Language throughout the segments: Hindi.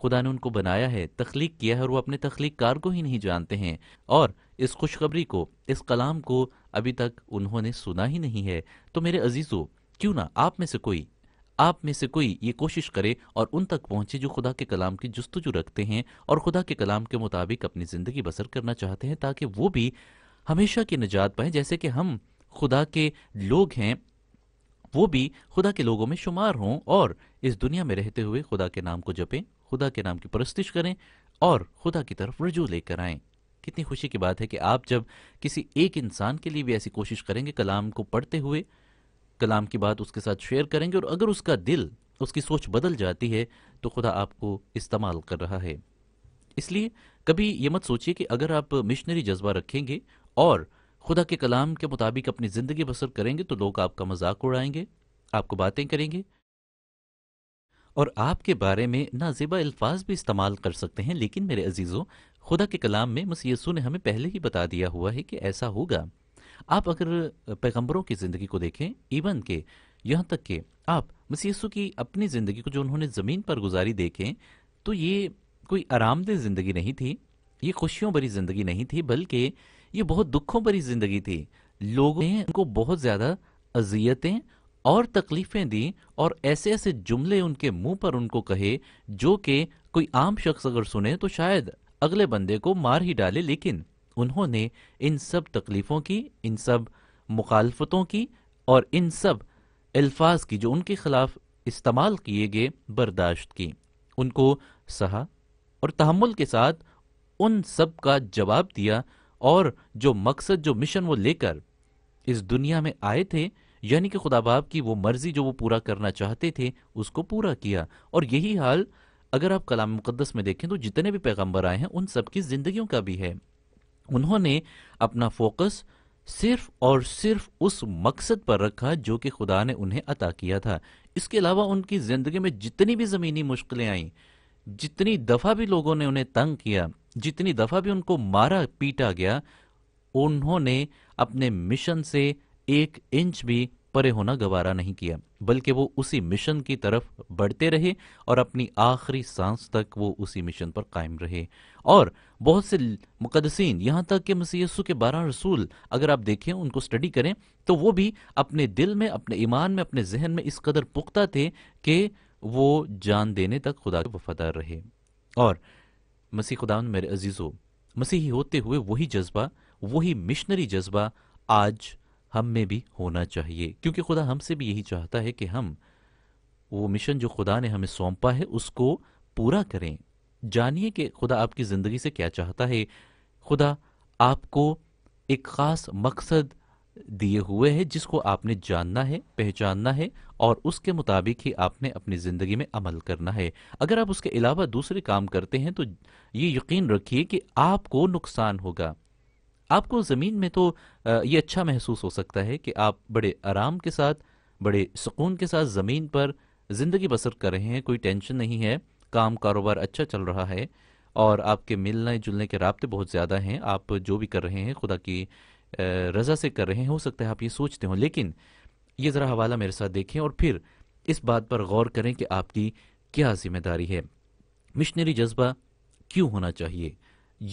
खुदा ने उनको बनाया है तख्लीक किया है और वो अपने तख्लीक कार को ही नहीं जानते हैं और इस खुशखबरी को इस कलाम को अभी तक उन्होंने सुना ही नहीं है तो मेरे अजीजों क्यों ना आप में से कोई आप में से कोई ये कोशिश करे और उन तक पहुंचे जो खुदा के कलाम की जस्तजू रखते हैं और खुदा के कलाम के मुताबिक अपनी ज़िंदगी बसर करना चाहते हैं ताकि वो भी हमेशा की निजात पाए जैसे कि हम खुदा के लोग हैं वो भी खुदा के लोगों में शुमार हों और इस दुनिया में रहते हुए खुदा के नाम को जपें खुदा के नाम की परस्तिश करें और खुदा की तरफ रजू लेकर आएं कितनी खुशी की बात है कि आप जब किसी एक इंसान के लिए भी ऐसी कोशिश करेंगे कलाम को पढ़ते हुए कलाम की बात उसके साथ शेयर करेंगे और अगर उसका दिल उसकी सोच बदल जाती है तो खुदा आपको इस्तेमाल कर रहा है इसलिए कभी ये मत सोचिए कि अगर आप मिशनरी जज्बा रखेंगे और खुदा के कलाम के मुताबिक अपनी ज़िंदगी बसर करेंगे तो लोग आपका मजाक उड़ाएंगे आपको बातें करेंगे और आपके बारे में नाजिबा अल्फाज भी इस्तेमाल कर सकते हैं लेकिन मेरे अजीज़ों खुदा के कलाम में मसीसू ने हमें पहले ही बता दिया हुआ है कि ऐसा होगा आप अगर पैगंबरों की ज़िंदगी को देखें इवन के यहाँ तक कि आप मसीसु की अपनी ज़िंदगी को जो उन्होंने ज़मीन पर गुजारी देखें तो ये कोई आरामदेह ज़िंदगी नहीं थी ये खुशियों भरी ज़िंदगी नहीं थी बल्कि ये बहुत दुखों भरी ज़िंदगी थी लोगों ने उनको बहुत ज़्यादा अजियतें और तकलीफ़ें दी और ऐसे ऐसे जुमले उनके मुंह पर उनको कहे जो कि कोई आम शख्स अगर सुने तो शायद अगले बंदे को मार ही डाले लेकिन उन्होंने इन सब तकलीफ़ों की इन सब मुखालफतों की और इन सब अल्फाज की जो उनके खिलाफ इस्तेमाल किए गए बर्दाश्त की उनको सहा और तहमुल के साथ उन सब का जवाब दिया और जो मकसद जो मिशन वो लेकर इस दुनिया में आए थे यानी कि खुदाबाब की वो मर्ज़ी जो वो पूरा करना चाहते थे उसको पूरा किया और यही हाल अगर आप कलाम मुकदस में देखें तो जितने भी पैगम्बर आए हैं उन सबकी ज़िंदगी ज़िंदगियों का भी है उन्होंने अपना फोकस सिर्फ और सिर्फ उस मकसद पर रखा जो कि खुदा ने उन्हें अता किया था इसके अलावा उनकी ज़िंदगी में जितनी भी ज़मीनी मुश्किलें आईं जितनी दफ़ा भी लोगों ने उन्हें तंग किया जितनी दफ़ा भी उनको मारा पीटा गया उन्होंने अपने मिशन से एक इंच भी परे होना गवारा नहीं किया बल्कि वो उसी मिशन की तरफ बढ़ते रहे और अपनी आखिरी सांस तक वो उसी मिशन पर कायम रहे और बहुत से मुकदसिन यहाँ तक कि मसीसु के बारह रसूल अगर आप देखें उनको स्टडी करें तो वो भी अपने दिल में अपने ईमान में अपने जहन में इस कदर पुख्ता थे कि वो जान देने तक खुदा के वफादार रहे और मसीह खुदा मेरे अजीज़ों मसीही होते हुए वही जज्बा वही मिशनरी जज्बा आज हम में भी होना चाहिए क्योंकि खुदा हमसे भी यही चाहता है कि हम वो मिशन जो खुदा ने हमें सौंपा है उसको पूरा करें जानिए कि खुदा आपकी ज़िंदगी से क्या चाहता है खुदा आपको एक ख़ास मकसद दिए हुए है जिसको आपने जानना है पहचानना है और उसके मुताबिक ही आपने अपनी ज़िंदगी में अमल करना है अगर आप उसके अलावा दूसरे काम करते हैं तो ये यकीन रखिए कि आपको नुकसान होगा आपको ज़मीन में तो ये अच्छा महसूस हो सकता है कि आप बड़े आराम के साथ बड़े सुकून के साथ ज़मीन पर ज़िंदगी बसर कर रहे हैं कोई टेंशन नहीं है काम कारोबार अच्छा चल रहा है और आपके मिलने जुलने के रबते बहुत ज़्यादा हैं आप जो भी कर रहे हैं खुदा की रज़ा से कर रहे हैं हो सकता है आप ये सोचते हों लेकिन ये ज़रा हवाला मेरे साथ देखें और फिर इस बात पर गौर करें कि आपकी क्या ज़िम्मेदारी है मिशनरी जज्बा क्यों होना चाहिए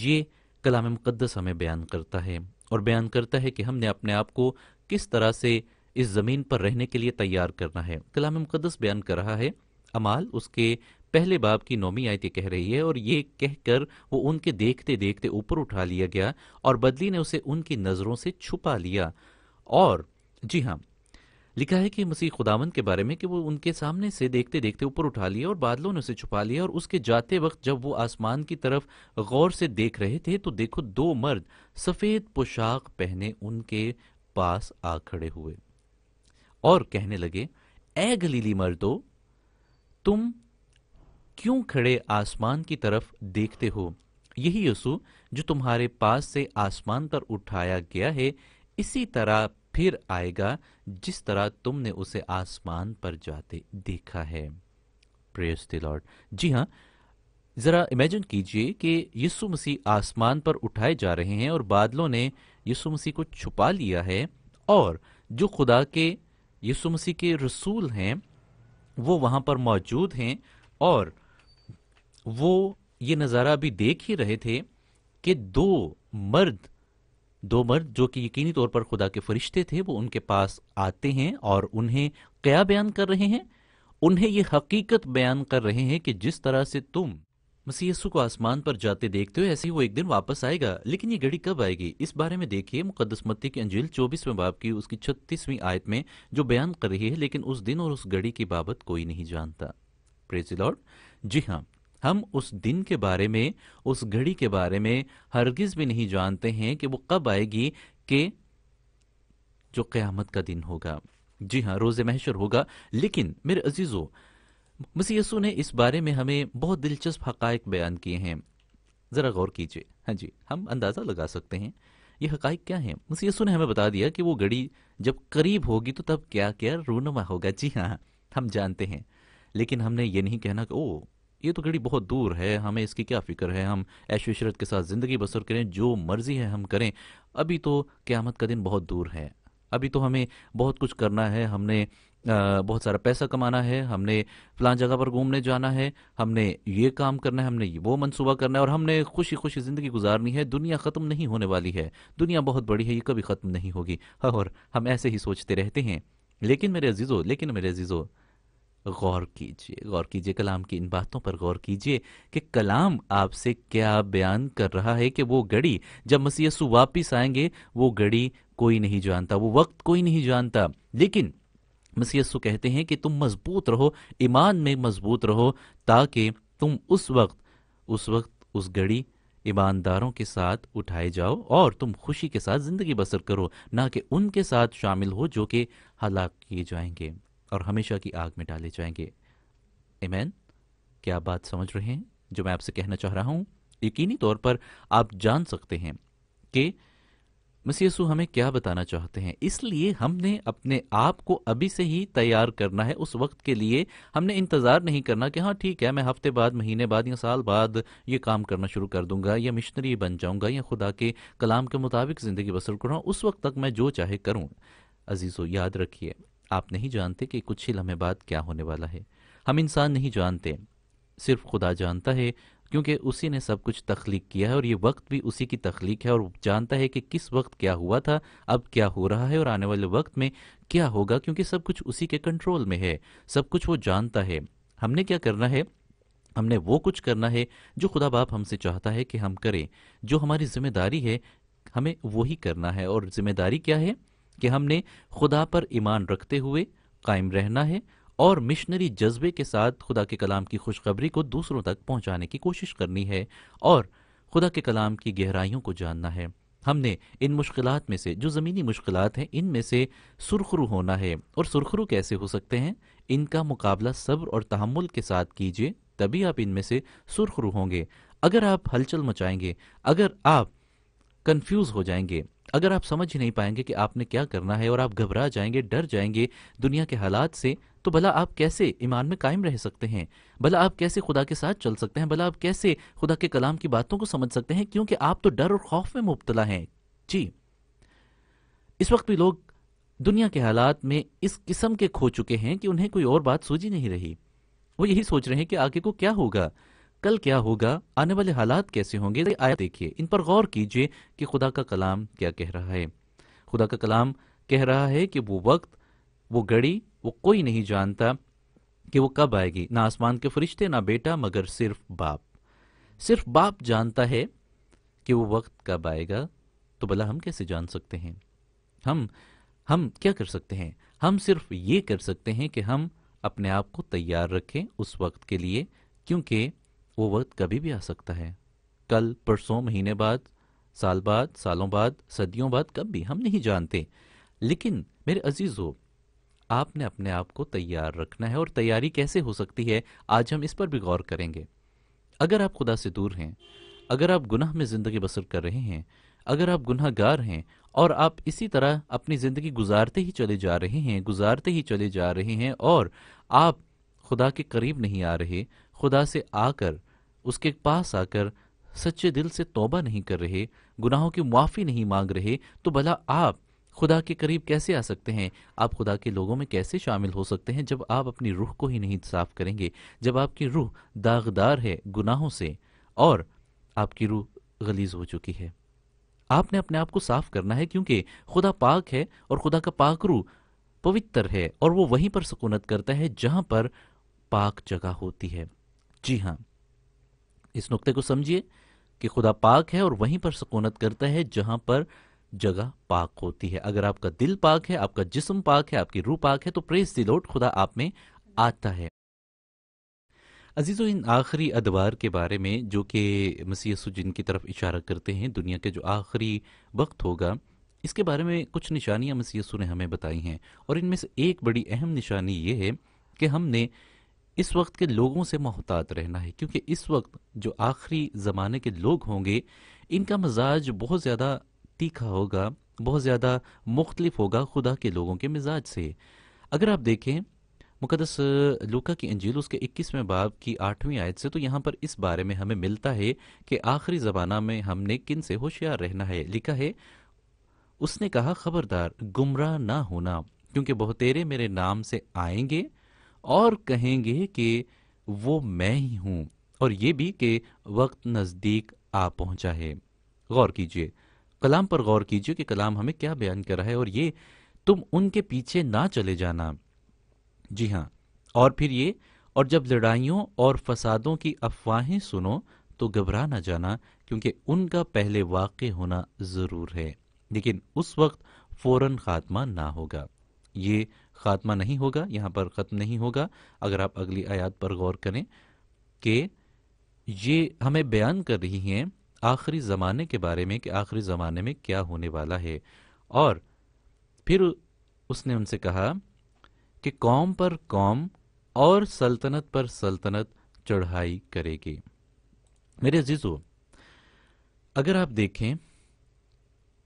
ये कलाम मुकदस हमें बयान करता है और बयान करता है कि हमने अपने आप को किस तरह से इस ज़मीन पर रहने के लिए तैयार करना है कलाम मुकदस बयान कर रहा है अमाल उसके पहले बाब की नौमी आयतें कह रही है और ये कहकर वो उनके देखते देखते ऊपर उठा लिया गया और बदली ने उसे उनकी नज़रों से छुपा लिया और जी हाँ लिखा है कि मसीह खुदावन के बारे में कि वो उनके सामने से देखते देखते ऊपर उठा लिया और बादलों ने उसे छुपा लिया और उसके जाते वक्त जब वो आसमान की तरफ गौर से देख रहे थे तो देखो दो मर्द सफ़ेद पोशाक पहने उनके पास आ खड़े हुए और कहने लगे ए गलीली मर्दो तुम क्यों खड़े आसमान की तरफ देखते हो यही यसु जो तुम्हारे पास से आसमान पर उठाया गया है इसी तरह फिर आएगा जिस तरह तुमने उसे आसमान पर जाते देखा है लॉर्ड जी हाँ ज़रा इमेजिन कीजिए कि यीशु मसीह आसमान पर उठाए जा रहे हैं और बादलों ने यीशु मसीह को छुपा लिया है और जो खुदा के यीशु मसीह के रसूल हैं वो वहाँ पर मौजूद हैं और वो ये नज़ारा भी देख ही रहे थे कि दो मर्द दो मर्द जो कि यकीनी तौर पर खुदा के फरिश्ते थे वो उनके पास आते हैं और उन्हें क्या बयान कर रहे हैं उन्हें ये हकीकत बयान कर रहे हैं कि जिस तरह से तुम मसीह को आसमान पर जाते देखते हो ऐसे ही वो एक दिन वापस आएगा लेकिन ये घड़ी कब आएगी इस बारे में देखिए मुकदस मत्ती की अंजिल चौबीसवें बाब की उसकी छत्तीसवीं आयत में जो बयान कर रही है लेकिन उस दिन और उस घड़ी की बाबत कोई नहीं जानता प्रेज लॉर्ड जी हाँ हम उस दिन के बारे में उस घड़ी के बारे में हरगिज़ भी नहीं जानते हैं कि वो कब आएगी कि जो क़यामत का दिन होगा जी हाँ रोज़ महशर होगा लेकिन मेरे अजीजो मसीसु ने इस बारे में हमें बहुत दिलचस्प हक़ बयान किए हैं ज़रा गौर कीजिए हाँ जी हम अंदाज़ा लगा सकते हैं ये हक़ क्या हैं मसीसु ने हमें बता दिया कि वो घड़ी जब करीब होगी तो तब क्या क्या रूनमा होगा जी हाँ हम जानते हैं लेकिन हमने ये नहीं कहना कि ओ ये तो घड़ी बहुत दूर है हमें इसकी क्या फ़िक्र है हम ऐश वशरत के साथ ज़िंदगी बसर करें जो मर्ज़ी है हम करें अभी तो क़्यामत का दिन बहुत दूर है अभी तो हमें बहुत कुछ करना है हमने बहुत सारा पैसा कमाना है हमने फ़लां जगह पर घूमने जाना है हमने ये काम करना है हमने वो मंसूबा करना है और हमने खुशी खुशी ज़िंदगी गुजारनी है दुनिया ख़त्म नहीं होने वाली है दुनिया बहुत बड़ी है ये कभी ख़त्म नहीं होगी और हम ऐसे ही सोचते रहते हैं लेकिन मेरे अजीज़ो लेकिन मेरे अजीज़ो गौर कीजिए गौर कीजिए कलाम की इन बातों पर गौर कीजिए कि कलाम आपसे क्या बयान कर रहा है कि वो घड़ी जब मसीयसु वापिस आएंगे वो घड़ी कोई नहीं जानता वो वक्त कोई नहीं जानता लेकिन मसीह कहते हैं कि तुम मजबूत रहो ईमान में मजबूत रहो ताकि तुम उस वक्त उस वक्त उस घड़ी ईमानदारों के साथ उठाए जाओ और तुम खुशी के साथ ज़िंदगी बसर करो ना कि उनके साथ शामिल हो जो कि हलाक किए जाएंगे और हमेशा की आग में डाले जाएंगे इमैन क्या बात समझ रहे हैं जो मैं आपसे कहना चाह रहा हूं यकीनी तौर पर आप जान सकते हैं कि मसीसु हमें क्या बताना चाहते हैं इसलिए हमने अपने आप को अभी से ही तैयार करना है उस वक्त के लिए हमने इंतज़ार नहीं करना कि हाँ ठीक है मैं हफ्ते बाद महीने बाद या साल बाद ये काम करना शुरू कर दूंगा या मिशनरी बन जाऊंगा या खुदा के कलाम के मुताबिक ज़िंदगी बसर करूँ उस वक्त तक मैं जो चाहे करूँ अजीज़ो याद रखिए आप नहीं जानते कि कुछ ही लम्हे बाद क्या होने वाला है हम इंसान नहीं जानते सिर्फ खुदा जानता है क्योंकि उसी ने सब कुछ तख्लीक किया है और ये वक्त भी उसी की तख्लीक है और जानता है कि किस वक्त क्या हुआ था अब क्या हो रहा है और आने वाले वक्त में क्या होगा क्योंकि सब कुछ उसी के कंट्रोल में है सब कुछ वो जानता है हमने क्या करना है हमने वो कुछ करना है जो खुदा बाप हमसे चाहता है कि हम करें जो हमारी जिम्मेदारी है हमें वही करना है और जिम्मेदारी क्या है कि हमने खुदा पर ईमान रखते हुए कायम रहना है और मिशनरी जज्बे के साथ खुदा के कलाम की खुशखबरी को दूसरों तक पहुंचाने की कोशिश करनी है और खुदा के कलाम की गहराइयों को जानना है हमने इन मुश्किल में से जो ज़मीनी मुश्किल हैं इनमें से सुरखरू होना है और सुरखरू कैसे हो सकते हैं इनका मुकाबला सब्र और तहमुल के साथ कीजिए तभी आप इनमें से सुरखरू होंगे अगर आप हलचल मचाएंगे अगर आप कंफ्यूज हो जाएंगे अगर आप समझ ही नहीं पाएंगे कि आपने क्या करना है और आप घबरा जाएंगे डर जाएंगे दुनिया के हालात से तो भला आप कैसे ईमान में कायम रह सकते हैं भला आप कैसे खुदा के साथ चल सकते हैं भला आप कैसे खुदा के कलाम की बातों को समझ सकते हैं क्योंकि आप तो डर और खौफ में मुबतला हैं जी इस वक्त भी लोग दुनिया के हालात में इस किस्म के खो चुके हैं कि उन्हें कोई और बात सूझी नहीं रही वो यही सोच रहे हैं कि आगे को क्या होगा कल क्या होगा आने वाले हालात कैसे होंगे आया देखिए इन पर गौर कीजिए कि खुदा का कलाम क्या कह रहा है खुदा का कलाम कह रहा है कि वो वक्त वो घड़ी वो कोई नहीं जानता कि वो कब आएगी ना आसमान के फरिश्ते ना बेटा मगर सिर्फ बाप सिर्फ बाप जानता है कि वो वक्त कब आएगा तो भला हम कैसे जान सकते हैं हम हम क्या कर सकते हैं हम सिर्फ ये कर सकते हैं कि हम अपने आप को तैयार रखें उस वक्त के लिए क्योंकि वो वक्त कभी भी आ सकता है कल परसों महीने बाद साल बाद सालों बाद सदियों बाद कब भी हम नहीं जानते लेकिन मेरे अजीज़ हो आपने अपने आप को तैयार रखना है और तैयारी कैसे हो सकती है आज हम इस पर भी गौर करेंगे अगर आप खुदा से दूर हैं अगर आप गुनाह में ज़िंदगी बसर कर रहे हैं अगर आप गुनाहगार हैं और आप इसी तरह अपनी ज़िंदगी गुजारते ही चले जा रहे हैं गुजारते ही चले जा रहे हैं और आप खुदा के करीब नहीं आ रहे खुदा से आकर उसके पास आकर सच्चे दिल से तौबा नहीं कर रहे गुनाहों की मुआफ़ी नहीं मांग रहे तो भला आप खुदा के करीब कैसे आ सकते हैं आप खुदा के लोगों में कैसे शामिल हो सकते हैं जब आप अपनी रूह को ही नहीं साफ करेंगे जब आपकी रूह दागदार है गुनाहों से और आपकी रूह गलीज हो चुकी है आपने अपने आप को साफ करना है क्योंकि खुदा पाक है और खुदा का पाक रूह पवित्र है और वो वहीं पर सुकूनत करता है जहाँ पर पाक जगह होती है जी हाँ इस नुक्ते को समझिए कि खुदा पाक है और वहीं पर सकूनत करता है जहाँ पर जगह पाक होती है अगर आपका दिल पाक है आपका जिस्म पाक है आपकी रूह पाक है तो प्रेस दिलोट खुदा आप में आता है अजीज इन आखिरी अदवार के बारे में जो कि मसीस जिन की तरफ इशारा करते हैं दुनिया के जो आखिरी वक्त होगा इसके बारे में कुछ निशानियां मसीसु ने हमें बताई हैं और इनमें से एक बड़ी अहम निशानी ये है कि हमने इस वक्त के लोगों से मोहतात रहना है क्योंकि इस वक्त जो आखिरी ज़माने के लोग होंगे इनका मिजाज बहुत ज़्यादा तीखा होगा बहुत ज़्यादा मुख्तलिफ होगा खुदा के लोगों के मिजाज से अगर आप देखें मुकदस लूका की अंजील उसके इक्कीसवें बाब की आठवीं आयत से तो यहाँ पर इस बारे में हमें मिलता है कि आखिरी ज़माना में हमने किन से होशियार रहना है लिखा है उसने कहा खबरदार गुमराह ना होना क्योंकि बहुतेरे मेरे नाम से आएंगे और कहेंगे कि वो मैं ही हूं और ये भी कि वक्त नज़दीक आ पहुंचा है गौर कीजिए कलाम पर गौर कीजिए कि कलाम हमें क्या बयान कर रहा है और ये तुम उनके पीछे ना चले जाना जी हाँ और फिर ये और जब लड़ाइयों और फसादों की अफवाहें सुनो तो घबरा ना जाना क्योंकि उनका पहले वाक़ होना ज़रूर है लेकिन उस वक्त फौरन ख़ात्मा ना होगा ये खात्मा नहीं होगा यहां पर ख़त्म नहीं होगा अगर आप अगली आयात पर गौर करें कि ये हमें बयान कर रही हैं आखिरी ज़माने के बारे में कि आखिरी ज़माने में क्या होने वाला है और फिर उसने उनसे कहा कि कौम पर कौम और सल्तनत पर सल्तनत चढ़ाई करेगी मेरे अजीज़ो अगर आप देखें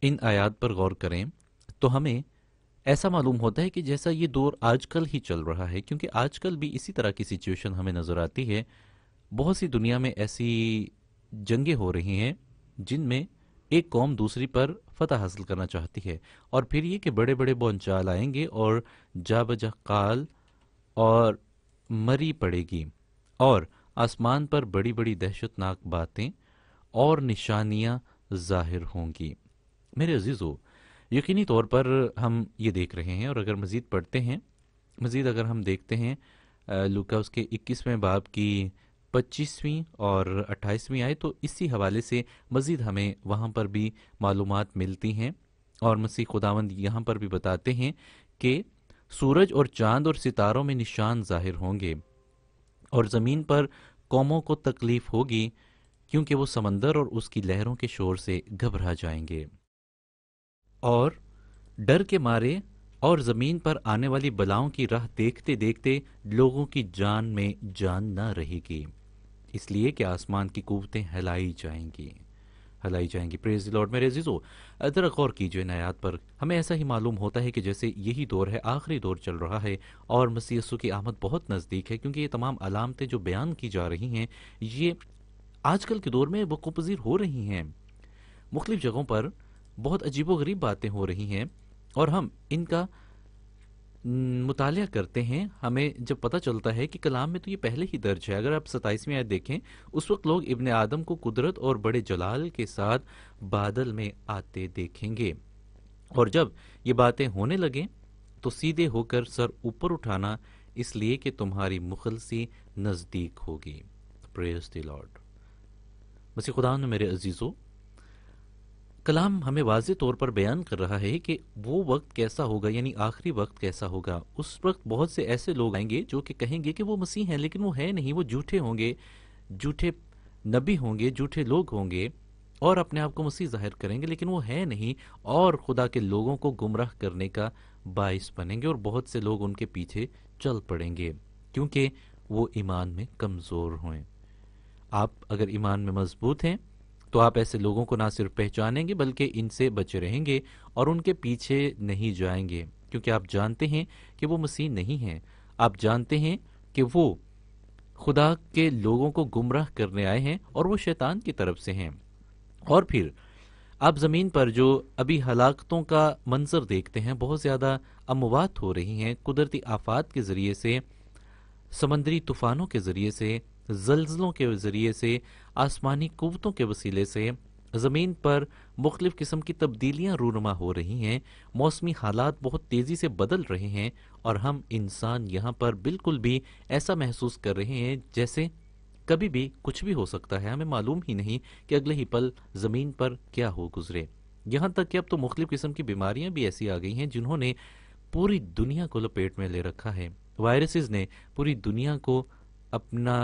इन आयात पर गौर करें तो हमें ऐसा मालूम होता है कि जैसा ये दौर आजकल ही चल रहा है क्योंकि आजकल भी इसी तरह की सिचुएशन हमें नज़र आती है बहुत सी दुनिया में ऐसी जंगें हो रही हैं जिनमें एक कौम दूसरी पर फतह हासिल करना चाहती है और फिर ये कि बड़े बड़े बोनचाल आएंगे और जा बजा काल और मरी पड़ेगी और आसमान पर बड़ी बड़ी दहशतनाक बातें और निशानियाँ ज़ाहिर होंगी मेरे अजीज़ों यकीनी तौर पर हम ये देख रहे हैं और अगर मज़ीद पढ़ते हैं मज़ीद अगर हम देखते हैं लुका उसके इक्कीसवें बाब की पच्चीसवीं और अट्ठाईसवीं आए तो इसी हवाले से मज़ीद हमें वहाँ पर भी मालूम मिलती हैं और मसीह खुदावंद यहाँ पर भी बताते हैं कि सूरज और चांद और सितारों में निशान ज़ाहिर होंगे और ज़मीन पर कौमों को तकलीफ़ होगी क्योंकि वो समंदर और उसकी लहरों के शोर से घबरा जाएंगे और डर के मारे और ज़मीन पर आने वाली बलाओं की राह देखते देखते लोगों की जान में जान ना रहेगी इसलिए कि आसमान की कुवतें हिलाई जाएंगी हिलाई जाएंगी प्रेज लॉर्ड मेरे जिजो अदर गौर कीजिए नयात पर हमें ऐसा ही मालूम होता है कि जैसे यही दौर है आखिरी दौर चल रहा है और मसीसु की आमद बहुत नज़दीक है क्योंकि ये तमाम अलामतें जो बयान की जा रही हैं ये आजकल के दौर में वकुपजीर हो रही हैं मुख्तु जगहों पर बहुत अजीबोगरीब बातें हो रही हैं और हम इनका मुताल करते हैं हमें जब पता चलता है कि कलाम में तो ये पहले ही दर्ज है अगर आप सताईसवीं आय देखें उस वक्त लोग इबन आदम को कुदरत और बड़े जलाल के साथ बादल में आते देखेंगे और जब ये बातें होने लगें तो सीधे होकर सर ऊपर उठाना इसलिए कि तुम्हारी मुखलसी नज़दीक होगी प्रेयर्स लॉर्ड मसीह खुदा ने मेरे अजीज़ों कलाम हमें वाज तौर पर बयान कर रहा है कि वो वक्त कैसा होगा यानी आखिरी वक्त कैसा होगा उस वक्त बहुत से ऐसे लोग आएंगे जो कि कहेंगे कि वो मसीह हैं लेकिन वो है नहीं वो झूठे होंगे झूठे नबी होंगे झूठे लोग होंगे और अपने आप को मसीह जाहिर करेंगे लेकिन वो है नहीं और खुदा के लोगों को गुमराह करने का बायस बनेंगे और बहुत से लोग उनके पीछे चल पड़ेंगे क्योंकि वो ईमान में कमज़ोर हों आप अगर ईमान में मजबूत हैं तो आप ऐसे लोगों को ना सिर्फ पहचानेंगे बल्कि इनसे बचे रहेंगे और उनके पीछे नहीं जाएंगे क्योंकि आप जानते हैं कि वो मसीह नहीं हैं आप जानते हैं कि वो खुदा के लोगों को गुमराह करने आए हैं और वो शैतान की तरफ से हैं और फिर आप ज़मीन पर जो अभी हलाकतों का मंजर देखते हैं बहुत ज़्यादा अमवात हो रही हैं कुदरती आफात के ज़रिए से समंदरी तूफ़ानों के ज़रिए से जल्जलों के ज़रिए से आसमानी कुतों के वसीले से ज़मीन पर मुख्तफ किस्म की तब्दीलियाँ रूनमा हो रही हैं मौसमी हालात बहुत तेज़ी से बदल रहे हैं और हम इंसान यहाँ पर बिल्कुल भी ऐसा महसूस कर रहे हैं जैसे कभी भी कुछ भी हो सकता है हमें मालूम ही नहीं कि अगले ही पल ज़मीन पर क्या हो गुजरे यहाँ तक कि अब तो मुख्तु किस्म की बीमारियाँ भी ऐसी आ गई हैं जिन्होंने पूरी दुनिया को लपेट में ले रखा है वायरसेस ने पूरी दुनिया को अपना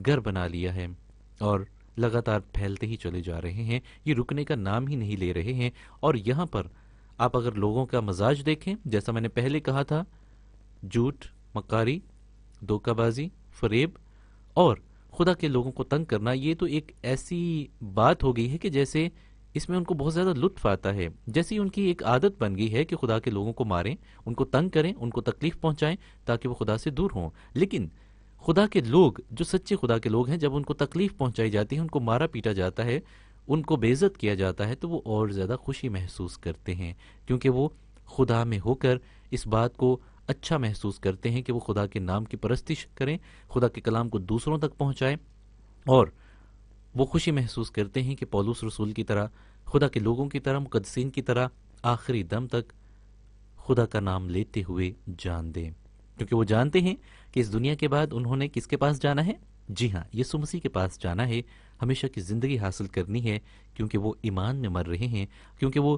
घर बना लिया है और लगातार फैलते ही चले जा रहे हैं ये रुकने का नाम ही नहीं ले रहे हैं और यहाँ पर आप अगर लोगों का मजाज देखें जैसा मैंने पहले कहा था झूठ मकारी धोखाबाजी फरेब और खुदा के लोगों को तंग करना ये तो एक ऐसी बात हो गई है कि जैसे इसमें उनको बहुत ज़्यादा लुत्फ आता है ही उनकी एक आदत बन गई है कि खुदा के लोगों को मारें उनको तंग करें उनको तकलीफ़ पहुंचाएं ताकि वो खुदा से दूर हों लेकिन खुदा के लोग जो सच्चे खुदा के लोग हैं जब उनको तकलीफ़ पहुंचाई जाती है उनको मारा पीटा जाता है उनको बेज़त किया जाता है तो वो और ज़्यादा खुशी महसूस करते हैं क्योंकि वो खुदा में होकर इस बात को अच्छा महसूस करते हैं कि वो खुदा के नाम की परस्तिश करें खुदा के कलाम को दूसरों तक पहुँचाएँ और वो खुशी महसूस करते हैं कि पौलूस रसूल की तरह खुदा के लोगों की तरह मुकदसिन की तरह आखिरी दम तक खुदा का नाम लेते हुए जान दें क्योंकि वो जानते हैं कि इस दुनिया के बाद उन्होंने किसके पास जाना है जी हाँ यीशु मसीह के पास जाना है हमेशा की ज़िंदगी हासिल करनी है क्योंकि वो ईमान में मर रहे हैं क्योंकि वो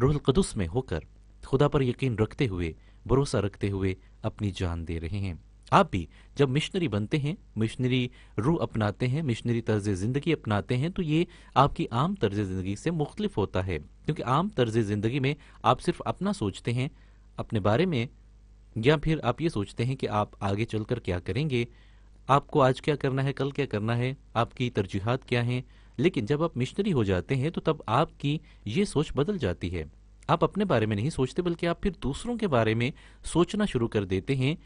रूहल कदुस में होकर खुदा पर यकीन रखते हुए भरोसा रखते हुए अपनी जान दे रहे हैं आप भी जब मिशनरी बनते हैं मिशनरी रूह अपनाते हैं मिशनरी तर्ज ज़िंदगी अपनाते हैं तो ये आपकी आम तर्ज ज़िंदगी से मुख्तलिफ होता है क्योंकि आम तर्ज ज़िंदगी में आप सिर्फ अपना सोचते हैं अपने बारे में या फिर आप ये सोचते हैं कि आप आगे चलकर क्या करेंगे आपको आज क्या करना है कल क्या करना है आपकी तरजीहत क्या हैं लेकिन जब आप मिशनरी हो जाते हैं तो तब आपकी ये सोच बदल जाती है आप अपने बारे में नहीं सोचते बल्कि आप फिर दूसरों के बारे में सोचना शुरू कर देते हैं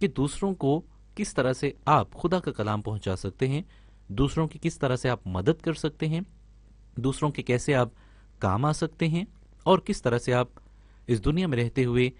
कि दूसरों को किस तरह से आप खुदा का कलाम पहुंचा सकते हैं दूसरों की किस तरह से आप मदद कर सकते हैं दूसरों के कैसे आप काम आ सकते हैं और किस तरह से आप इस दुनिया में रहते हुए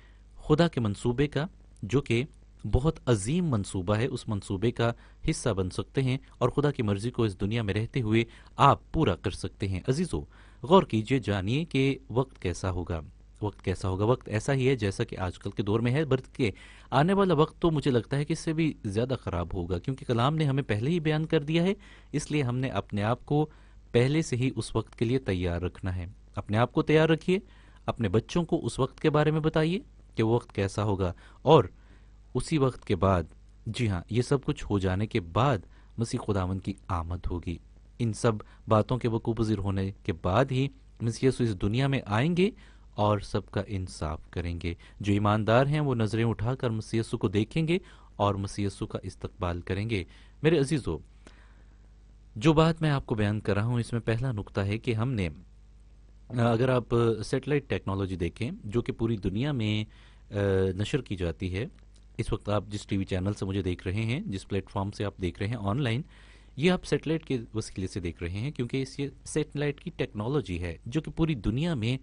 खुदा के मंसूबे का जो कि बहुत अजीम मंसूबा है उस मंसूबे का हिस्सा बन सकते हैं और खुदा की मर्ज़ी को इस दुनिया में रहते हुए आप पूरा कर सकते हैं अजीज़ो गौर कीजिए जानिए कि वक्त कैसा होगा वक्त कैसा होगा वक्त ऐसा ही है जैसा कि आजकल के दौर में है बर्थ के आने वाला वक्त तो मुझे लगता है कि इससे भी ज़्यादा ख़राब होगा क्योंकि कलाम ने हमें पहले ही बयान कर दिया है इसलिए हमने अपने आप को पहले से ही उस वक्त के लिए तैयार रखना है अपने आप को तैयार रखिए अपने बच्चों को उस वक्त के बारे में बताइए कि वो वक्त कैसा होगा और उसी वक्त के बाद जी हाँ ये सब कुछ हो जाने के बाद मसीह खुदावन की आमद होगी इन सब बातों के पजीर होने के बाद ही मसीह इस दुनिया में आएंगे और सबका इंसाफ करेंगे जो ईमानदार हैं वो नज़रें उठाकर मसीह को देखेंगे और मसीह का इस्तकबाल करेंगे मेरे अजीज़ों जो बात मैं आपको बयान कर रहा हूँ इसमें पहला नुकता है कि हमने अगर आप सेटेलाइट टेक्नोलॉजी देखें जो कि पूरी दुनिया में नशर की जाती है इस वक्त आप जिस टीवी चैनल से मुझे देख रहे हैं जिस प्लेटफॉर्म से आप देख रहे हैं ऑनलाइन ये आप सेटेलाइट के वसीले से देख रहे हैं क्योंकि इस ये सेटेलाइट की टेक्नोलॉजी है जो कि पूरी दुनिया में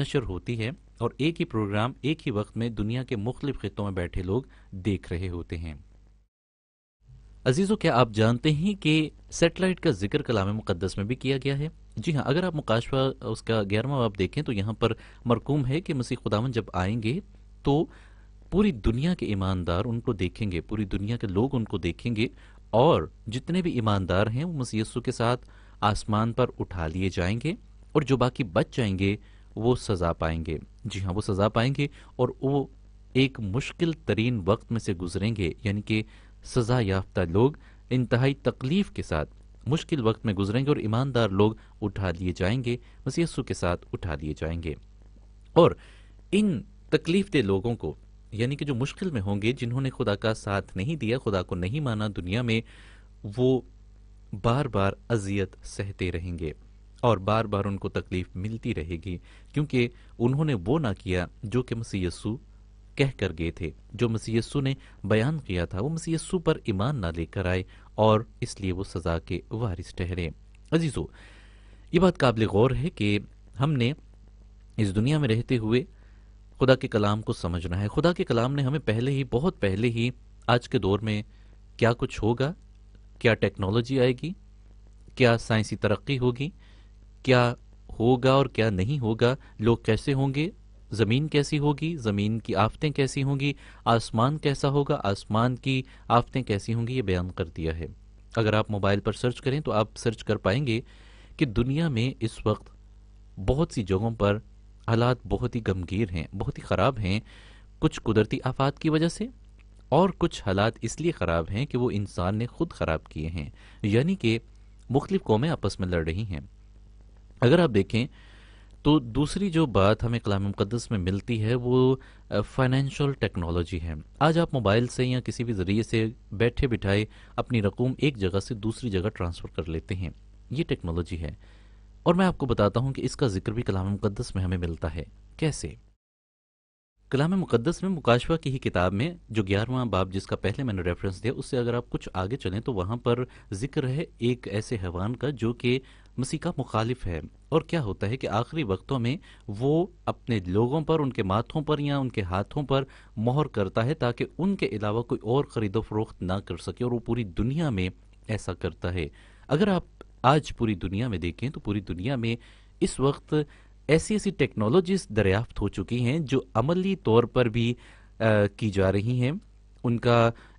नशर होती है और एक ही प्रोग्राम एक ही वक्त में दुनिया के मुख्तलिफ खितों में बैठे लोग देख रहे होते हैं अजीज़ों क्या आप जानते हैं कि सेटेलाइट का जिक्र कलाम मुकदस में भी किया गया है जी हाँ अगर आप मुकाशवा उसका ग्यारहवा आप देखें तो यहाँ पर मरकूम है कि मसीह खुदावन जब आएंगे तो पूरी दुनिया के ईमानदार उनको देखेंगे पूरी दुनिया के लोग उनको देखेंगे और जितने भी ईमानदार हैं वो मसीह के साथ आसमान पर उठा लिए जाएंगे और जो बाकी बच जाएंगे वो सज़ा पाएंगे जी हाँ वो सज़ा पाएंगे और वो एक मुश्किल तरीन वक्त में से गुजरेंगे यानी कि सज़ा याफ्ता लोग इंतहाई तकलीफ़ के साथ मुश्किल वक्त में गुजरेंगे और ईमानदार लोग उठा लिए जाएंगे मसीसु के साथ उठा लिए जाएंगे और इन तकलीफ दे लोगों को यानी कि जो मुश्किल में होंगे जिन्होंने खुदा का साथ नहीं दिया खुदा को नहीं माना दुनिया में वो बार बार अजियत सहते रहेंगे और बार बार उनको तकलीफ मिलती रहेगी क्योंकि उन्होंने वो ना किया जो कि मसीयसु कह कर गए थे जो मसीयसु ने बयान किया था वो मसीयसु पर ईमान ना लेकर आए और इसलिए वो सज़ा के वारिस ठहरे अजीज़ो ये बात काबिल गौर है कि हमने इस दुनिया में रहते हुए खुदा के कलाम को समझना है खुदा के कलाम ने हमें पहले ही बहुत पहले ही आज के दौर में क्या कुछ होगा क्या टेक्नोलॉजी आएगी क्या साइंसी तरक्की होगी क्या होगा और क्या नहीं होगा लोग कैसे होंगे ज़मीन कैसी होगी ज़मीन की आफतें कैसी होंगी आसमान कैसा होगा आसमान की आफतें कैसी होंगी ये बयान कर दिया है अगर आप मोबाइल पर सर्च करें तो आप सर्च कर पाएंगे कि दुनिया में इस वक्त बहुत सी जगहों पर हालात बहुत ही गमगीर हैं बहुत ही ख़राब हैं कुछ कुदरती आफात की वजह से और कुछ हालात इसलिए ख़राब हैं कि वो इंसान ने खुद ख़राब किए हैं यानी कि मुख्तलिफ कौमें आपस में लड़ रही हैं अगर आप देखें तो दूसरी जो बात हमें कलाम मुकदस में मिलती है वो फाइनेंशियल टेक्नोलॉजी है आज आप मोबाइल से या किसी भी ज़रिए से बैठे बिठाए अपनी रकूम एक जगह से दूसरी जगह ट्रांसफ़र कर लेते हैं ये टेक्नोलॉजी है और मैं आपको बताता हूँ कि इसका जिक्र भी कलाम मुकदस में हमें मिलता है कैसे कलाम मुकदस में मुकाशवा की ही किताब में जो ग्यारहवां बाब जिसका पहले मैंने रेफरेंस दिया उससे अगर आप कुछ आगे चलें तो वहाँ पर जिक्र है एक ऐसे हैवान का जो कि मसीह का मुखालिफ है और क्या होता है कि आखिरी वक्तों में वो अपने लोगों पर उनके माथों पर या उनके हाथों पर मोहर करता है ताकि उनके अलावा कोई और ख़रीदो फरोख्त ना कर सके और वो पूरी दुनिया में ऐसा करता है अगर आप आज पूरी दुनिया में देखें तो पूरी दुनिया में इस वक्त ऐसी ऐसी टेक्नोलॉजीज दरियाफ्त हो चुकी हैं जो अमली तौर पर भी आ, की जा रही हैं उनका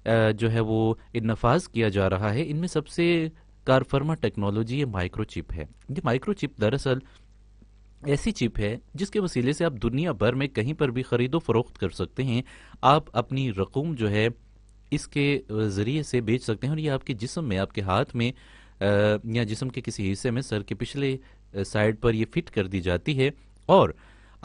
आ, जो है वो नफाज किया जा रहा है इनमें सबसे कारफर्मा टेक्नोलॉजी ये माइक्रोचिप है ये माइक्रोचिप दरअसल ऐसी चिप है जिसके वसीले से आप दुनिया भर में कहीं पर भी ख़रीदो फरोख्त कर सकते हैं आप अपनी रकूम जो है इसके ज़रिए से बेच सकते हैं और ये आपके जिसम में आपके हाथ में या जिसम के किसी हिस्से में सर के पिछले साइड पर ये फिट कर दी जाती है और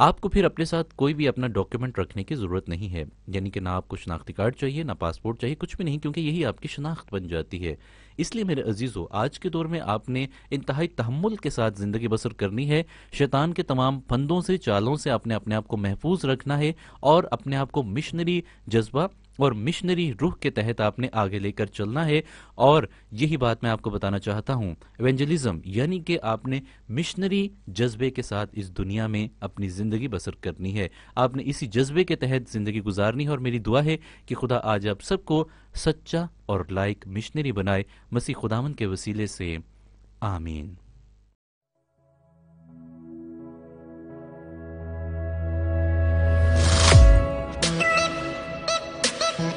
आपको फिर अपने साथ कोई भी अपना डॉक्यूमेंट रखने की ज़रूरत नहीं है यानी कि ना आपको शनाख्ती कार्ड चाहिए ना पासपोर्ट चाहिए कुछ भी नहीं क्योंकि यही आपकी शनाख्त बन जाती है इसलिए मेरे अजीज़ों आज के दौर में आपने इंतहाई तहमुल के साथ ज़िंदगी बसर करनी है शैतान के तमाम फंदों से चालों से आपने अपने आप को महफूज रखना है और अपने आप को मिशनरी जज्बा और मिशनरी रूह के तहत आपने आगे लेकर चलना है और यही बात मैं आपको बताना चाहता हूँ एवेंजलिज्म यानी कि आपने मिशनरी जज्बे के साथ इस दुनिया में अपनी ज़िंदगी बसर करनी है आपने इसी जज्बे के तहत ज़िंदगी गुजारनी है और मेरी दुआ है कि खुदा आज आप सबको सच्चा और लायक मिशनरी बनाए मसीह खुदावन के वसीले से आमीन